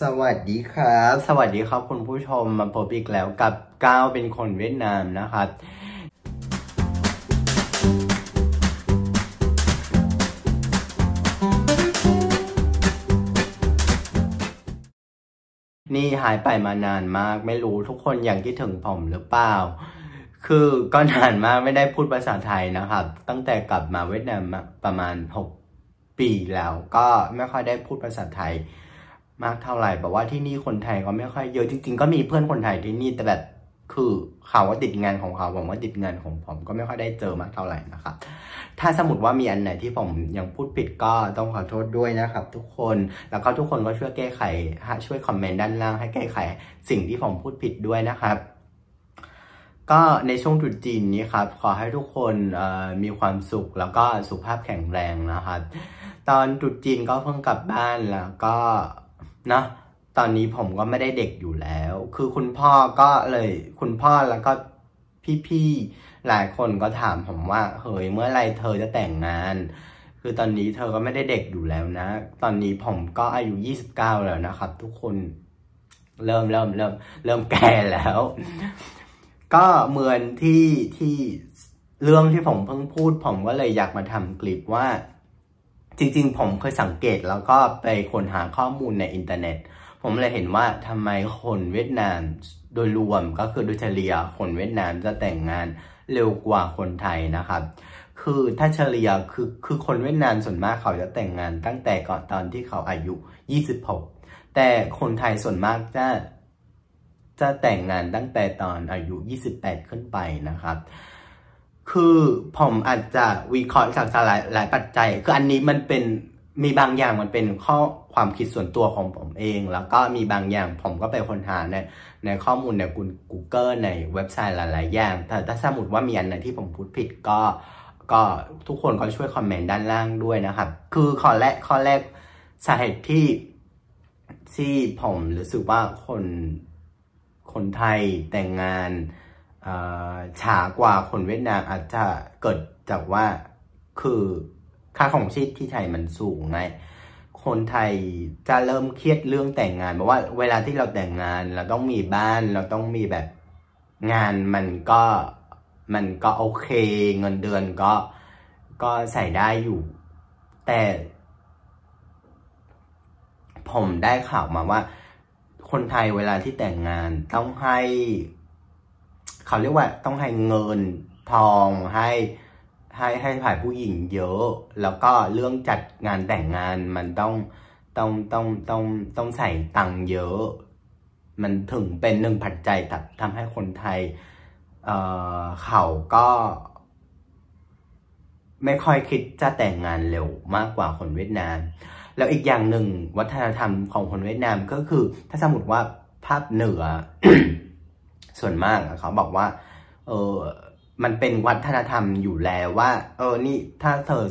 สวัสดีครับ สวัสดีครับคุณผู้ชมมาพบอีกแล้วกับก้าวเป็นคนเวียดนามนะครับ นี่หายไปมานานมาก ไม่รู้ทุกคนยังคิดถึงผมหรือเปล่าคือก็นานมากไม่ได้พูดภาษาไทยนะครับ ตั้งแต่กลับมาเวียดนามประมาณ 6 ปีแล้ว ก็ไม่ค่อยได้พูดภาษาไทยมากเท่าไหร่แบบว่าที่นี่คนไทยก็ไม่ค่อยเยอะจริงๆ ก็มีเพื่อนคนไทยที่นี่ แต่แบบคือเขาว่าติดงานของเขาผมว่าติดงานของผม ก็ไม่ค่อยได้เจอมากเท่าไหร่นะครับ ถ้าสมมติว่ามีอันไหนที่ผมยังพูดผิดก็ต้องขอโทษด้วยนะครับทุกคน แล้วก็ทุกคนก็ช่วยแก้ไข ช่วยคอมเมนต์ด้านล่าง ให้แก้ไข สิ่งที่ผมพูดผิดด้วยนะครับ ก็ในช่วงจุดจีนนี้ครับขอให้ทุกคนมีความสุขแล้วก็สุขภาพแข็งแรงนะครับ ตอนจุดจีนก็เพิ่งกลับบ้านแล้วก็นะตอนนี้ผมก็ไม่ได้เด็กอยู่แล้ว คือคุณพ่อก็เลย คุณพ่อแล้วก็พี่ๆ หลายคนก็ถามผมว่า เฮ้ยเมื่อไรเธอจะแต่งงาน คือตอนนี้เธอก็ไม่ได้เด็กอยู่แล้วนะ ตอนนี้ผมก็อายุ29แล้วนะครับ ทุกคนเริ่มเริ่มเริ่มเริ่มแก่แล้ว ก็เหมือนที่ที่เรื่องที่ผมเพิ่งพูด ผมก็เลยอยากมาทำคลิปว่าจริงๆ ผมเคยสังเกตแล้วก็ไปค้นหาข้อมูลในอินเทอร์เน็ต ผมเลยเห็นว่าทำไมคนเวียดนามโดยรวมก็คือโดยเฉลี่ยคนเวียดนามจะแต่งงานเร็วกว่าคนไทยนะครับ คือถ้าเฉลี่ยคือคือคนเวียดนามส่วนมากเขาจะแต่งงานตั้งแต่ก่อนตอนที่เขาอายุ 26 แต่คนไทยส่วนมากจะจะแต่งงานตั้งแต่ตอนอายุ 28 ขึ้นไปนะครับคือผมอาจจะวิเคราะห์จากหลายหลายปัจจัย คืออันนี้มันเป็นมีบางอย่างมันเป็นข้อความคิดส่วนตัวของผมเอง แล้วก็มีบางอย่างผมก็ไปค้นหาในในข้อมูลใน Google ในเว็บไซต์หลาย ๆ อย่างแต่ถ้าสมมติว่ามีอันไหนที่ผมพูดผิดก็ก็ทุกคนก็ช่วยคอมเมนต์ด้านล่างด้วยนะครับ คือข้อแรก ข้อแรกสาเหตุที่ที่ผมรู้สึกว่าคนคนไทยแต่งงานช้ากว่าคนเวียดนามอาจจะเกิดจากว่าคือค่าของชีพที่ไทยมันสูงไง คนไทยจะเริ่มเครียดเรื่องแต่งงานเพราะว่าเวลาที่เราแต่งงานเราต้องมีบ้านเราต้องมีแบบงานมันก็มันก็โอเคเงินเดือนก็ก็ใส่ได้อยู่ แต่ ผมได้ข่าวมาว่า คนไทยเวลาที่แต่งงานต้องให้เขาเรียกว่าต้องให้เงินทองให้ให้ให้ฝ่ายผู้หญิงเยอะ แล้วก็เรื่องจัดงานแต่งงานมันต้องต้องต้องต้องต้องใส่ตังค์เยอะ มันถึงเป็นหนึ่งปัจจัยทำให้คนไทยเเขาก็ไม่ค่อยคิดจะแต่งงานเร็วมากกว่าคนเวียดนามแล้วอีกอย่างหนึ่งวัฒนธรรมของคนเวียดนามก็คือถ้าสมมติว่าภาพเหนือส่วนมากเขาบอกว่า เออมันเป็นวัฒนธรรมอยู่แล้วว่า เออ นี่ถ้าเธอ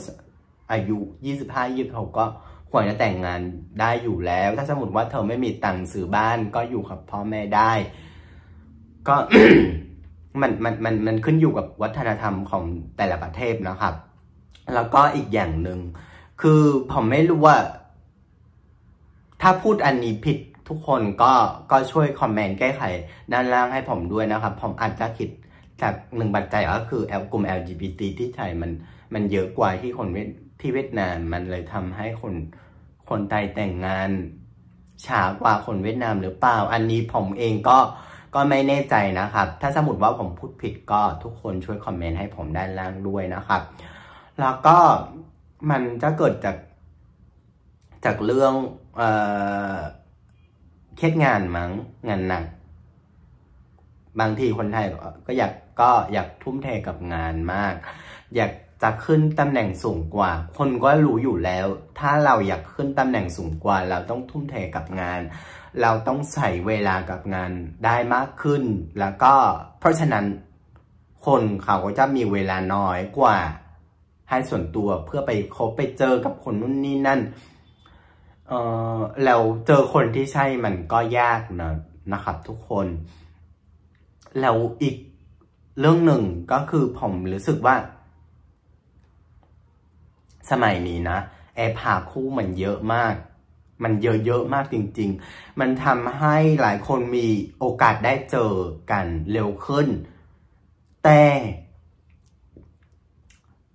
อายุยี่สิบห้ายี่สิบหกก็ควรจะแต่งงานได้อยู่แล้ว ถ้าสมมติว่าเธอไม่มีตังค์ซื้อบ้านก็อยู่กับพ่อแม่ได้ ก็มันมันมันมันขึ้นอยู่กับวัฒนธรรมของแต่ละประเทศนะครับ แล้วก็อีกอย่างหนึ่งคือผมไม่รู้ว่า ถ้าพูดอันนี้ผิดทุกคนก็ก็ช่วยคอมเมนต์แก้ไข ด้านล่างให้ผมด้วยนะครับ ผมอาจจะคิดจากหนึ่งปัจจัยก็คือกลุ่ม LGBT ที่ไทยมันมันเยอะกว่าที่คนที่เวียดนาม มันเลยทำให้คนคนไทยแต่งงานช้ากว่าคนเวียดนามหรือเปล่าอันนี้ผมเองก็ก็ไม่แน่ใจนะครับ ถ้าสมมติว่าผมพูดผิดก็ทุกคนช่วยคอมเมนต์ให้ผมด้านล่างด้วยนะครับ แล้วก็มันจะเกิดจากจากเรื่องเอ่อครียดงานมัง้ง งานหนักบางทีคนไทยก็อยากก็อยากทุ่มเทกับงานมาก อยากจะขึ้นตำแหน่งสูงกว่า คนก็รู้อยู่แล้ว ถ้าเราอยากขึ้นตำแหน่งสูงกว่า เราต้องทุ่มเทกับงาน เราต้องใส่เวลากับงานได้มากขึ้น แล้วก็เพราะฉะนั้นคนเขาก็จะมีเวลาน้อยกว่าให้ส่วนตัวเพื่อไปคบไปเจอกับคนนู่นนี่นั่นเออแล้วเจอคนที่ใช่มันก็ยากนะนะครับทุกคน แล้วอีกเรื่องหนึ่งก็คือผมรู้สึกว่า สมัยนี้นะแอปหาคู่มันเยอะมาก มันเยอะเยอะมากจริงๆ มันทำให้หลายคนมีโอกาสได้เจอกันเร็วขึ้น แต่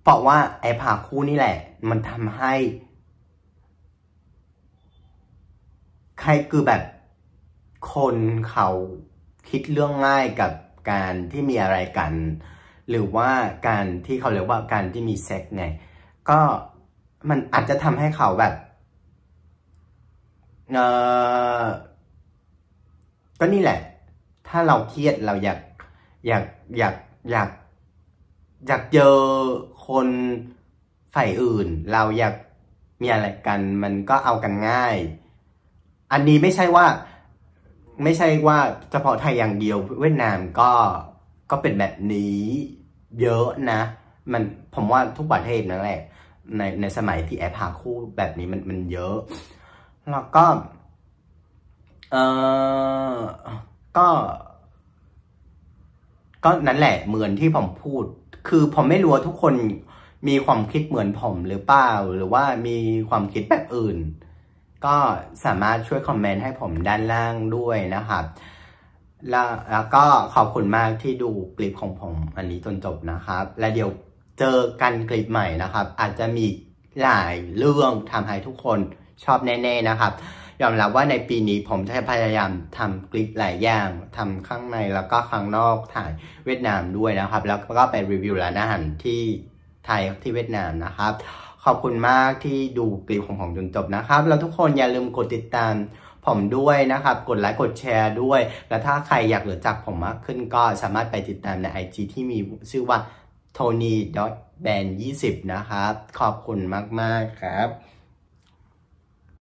เพราะว่าแอปหาคู่นี่แหละมันทำให้ให้คือแบบคนเขาคิดเรื่องง่ายกับการที่มีอะไรกัน หรือว่าการที่เขาเรียกว่าการที่มีเซ็กไงก็มันอาจจะทำให้เขาแบบเออก็นี่แหละ ถ้าเราเครียดเราอยากอยากอยากอยากอยากเจอคนฝ่ายอื่น เราอยากมีอะไรกันมันก็เอากันง่ายอันนี้ไม่ใช่ว่าไม่ใช่ว่าเฉพาะไทยอย่างเดียวเวียดนาม ก็ก็เป็นแบบนี้เยอะนะ มันผมว่าทุกประเทศนั่นแหละ ในในสมัยที่แอปหาคู่แบบนี้มันมันเยอะแล้วก็เออก็ ก็นั่นแหละเหมือนที่ผมพูด คือผมไม่รู้ว่าทุกคนมีความคิดเหมือนผมหรือเปล่าหรือว่ามีความคิดแบบอื่นก็สามารถช่วยคอมเมนต์ให้ผมด้านล่างด้วยนะครับแล้วแล้วก็ขอบคุณมากที่ดูคลิปของผมอันนี้จนจบนะครับ และเดี๋ยวเจอกันคลิปใหม่นะครับ อาจจะมีหลายเรื่องทำให้ทุกคนชอบแน่ๆนะครับ ยอมรับว่าในปีนี้ผมจะพยายาม ทำคลิปหลายอย่าง ทำข้างในแล้วก็ข้างนอกถ่ายเวียดนามด้วยนะครับ แล้วก็ไปรีวิวร้านอาหารที่ไทยที่เวียดนามนะครับขอบคุณมากที่ดูคลิปของผมจนจบนะครับแล้วทุกคนอย่าลืมกดติดตามผมด้วยนะครับ กดไลค์กดแชร์ด้วย และถ้าใครอยากเหลือจักผมมากขึ้นก็สามารถไปติดตามใน IG ที่มีชื่อว่า tony b a n 20นะครับ ขอบคุณมากๆครับ